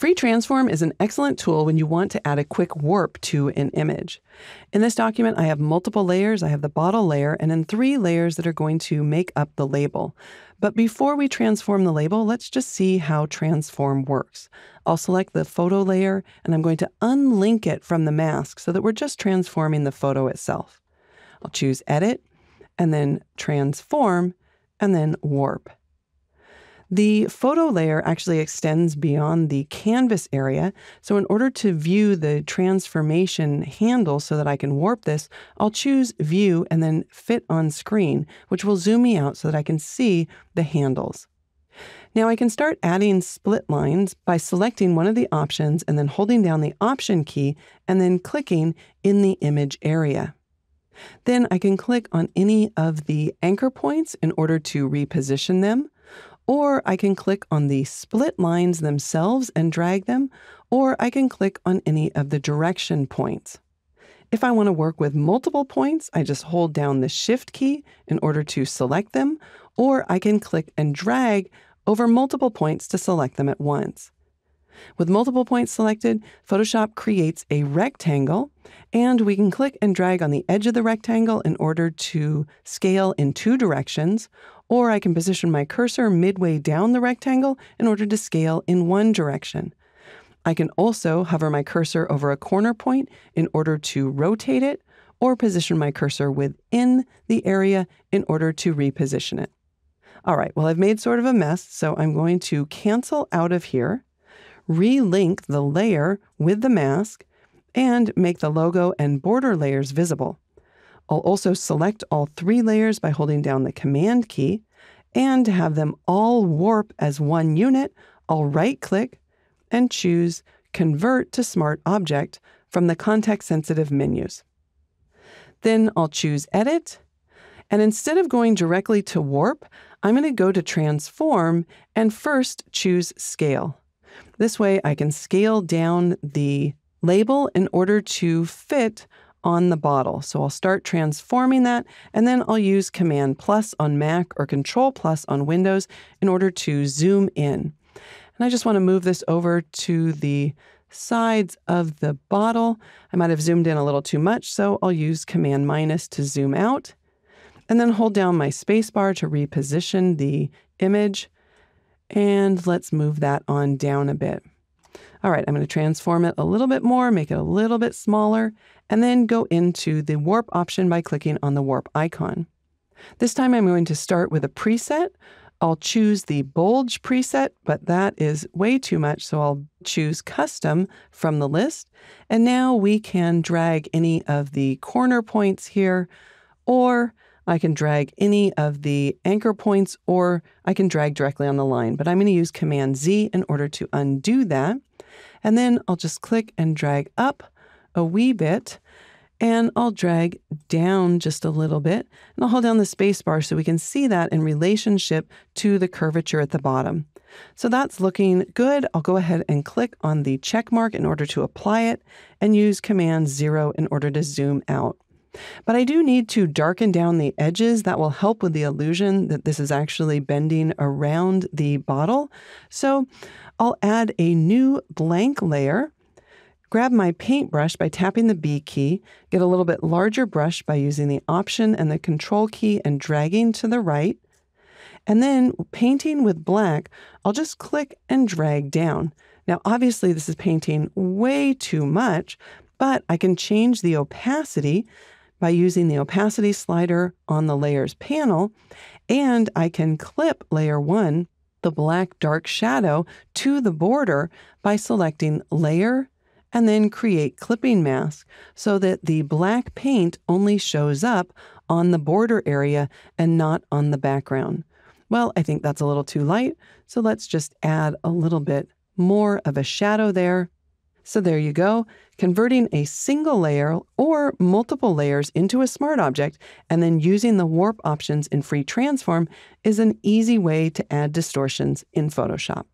Free Transform is an excellent tool when you want to add a quick warp to an image. In this document, I have multiple layers. I have the bottle layer and then three layers that are going to make up the label. But before we transform the label, let's just see how transform works. I'll select the photo layer and I'm going to unlink it from the mask so that we're just transforming the photo itself. I'll choose edit and then transform and then warp. The photo layer actually extends beyond the canvas area, so in order to view the transformation handle so that I can warp this, I'll choose View and then Fit on Screen, which will zoom me out so that I can see the handles. Now I can start adding split lines by selecting one of the options and then holding down the Option key and then clicking in the image area. Then I can click on any of the anchor points in order to reposition them or I can click on the split lines themselves and drag them, or I can click on any of the direction points. If I want to work with multiple points, I just hold down the Shift key in order to select them, or I can click and drag over multiple points to select them at once. With multiple points selected, Photoshop creates a rectangle, and we can click and drag on the edge of the rectangle in order to scale in two directions, or I can position my cursor midway down the rectangle in order to scale in one direction. I can also hover my cursor over a corner point in order to rotate it, or position my cursor within the area in order to reposition it. All right, well, I've made sort of a mess, so I'm going to cancel out of here, relink the layer with the mask, and make the logo and border layers visible. I'll also select all three layers by holding down the Command key, and to have them all warp as one unit, I'll right-click and choose Convert to Smart Object from the context-sensitive menus. Then I'll choose Edit, and instead of going directly to Warp, I'm going to go to Transform and first choose Scale. This way I can scale down the label in order to fit on the bottle. So I'll start transforming that, and then I'll use Command plus on Mac or Control plus on Windows in order to zoom in. And I just want to move this over to the sides of the bottle. I might have zoomed in a little too much, so I'll use Command minus to zoom out, and then hold down my spacebar to reposition the image. And let's move that on down a bit. All right, I'm going to transform it a little bit more, make it a little bit smaller, and then go into the warp option by clicking on the warp icon. This time I'm going to start with a preset. I'll choose the bulge preset, but that is way too much, so I'll choose custom from the list. And now we can drag any of the corner points here, or I can drag any of the anchor points or I can drag directly on the line, but I'm going to use Command Z in order to undo that. And then I'll just click and drag up a wee bit and I'll drag down just a little bit and I'll hold down the space bar so we can see that in relationship to the curvature at the bottom. So that's looking good. I'll go ahead and click on the check mark in order to apply it and use command zero in order to zoom out. But I do need to darken down the edges. That will help with the illusion that this is actually bending around the bottle. So I'll add a new blank layer grab my paintbrush by tapping the B key, get a little bit larger brush by using the Option and the Control key and dragging to the right. And then painting with black, I'll just click and drag down. Now, obviously, this is painting way too much, but I can change the opacity by using the opacity slider on the layers panel, and I can clip layer one, the black dark shadow, to the border by selecting layer and then create clipping mask so that the black paint only shows up on the border area and not on the background. Well, I think that's a little too light, so let's just add a little bit more of a shadow there so there you go, converting a single layer or multiple layers into a smart object and then using the warp options in free transform is an easy way to add distortions in Photoshop.